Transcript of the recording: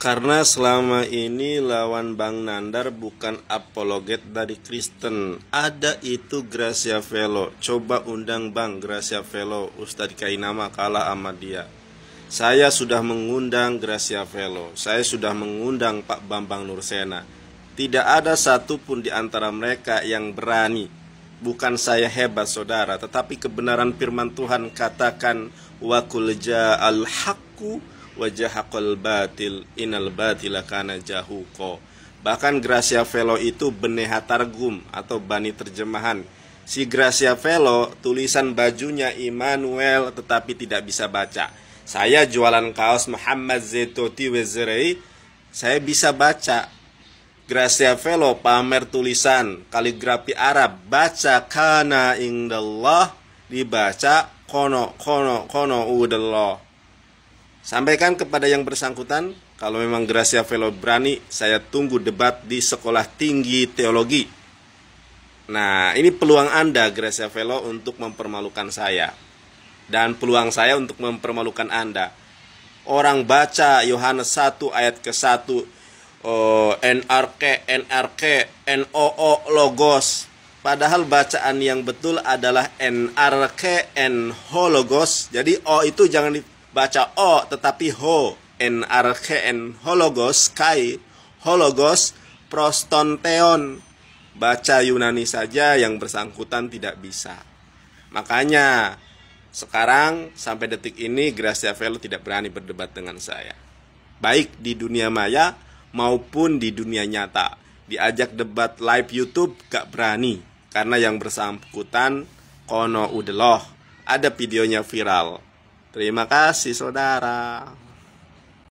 Karena selama ini lawan Bang Nandar bukan apologet dari Kristen. Ada itu Gracia Velo. Coba undang Bang Gracia Velo. Ustadz Kainama kalah sama dia. Saya sudah mengundang Gracia Velo. Saya sudah mengundang Pak Bambang Nursena. Tidak ada satupun di antara mereka yang berani. Bukan saya hebat saudara, tetapi kebenaran firman Tuhan katakan wa al-haqqu wajahakul batil inal batila kana jahuko bahkan Gracia Velo itu beneha targum atau bani terjemahan si Gracia Velo tulisan bajunya Immanuel tetapi tidak bisa baca saya jualan kaos Muhammad Zetoti Wezerei saya bisa baca Gracia Velo pamer tulisan kaligrafi Arab baca kana indallah dibaca kono kono kono udallah Sampaikan kepada yang bersangkutan, kalau memang Gracia Velo berani, saya tunggu debat di Sekolah Tinggi Teologi. Nah, ini peluang Anda, Gracia Velo, untuk mempermalukan saya. Dan peluang saya untuk mempermalukan Anda. Orang baca Yohanes 1 ayat ke-1, oh, eh, NRK, NRK, NOO, Logos. Padahal bacaan yang betul adalah NRK, N Hologos. Jadi O itu jangan di baca o tetapi ho en n hologos kai hologos prostonteon baca Yunani saja yang bersangkutan tidak bisa makanya sekarang sampai detik ini Gracia Velo tidak berani berdebat dengan saya baik di dunia maya maupun di dunia nyata diajak debat live YouTube gak berani karena yang bersangkutan kono udeloh ada videonya viral Terima kasih saudara.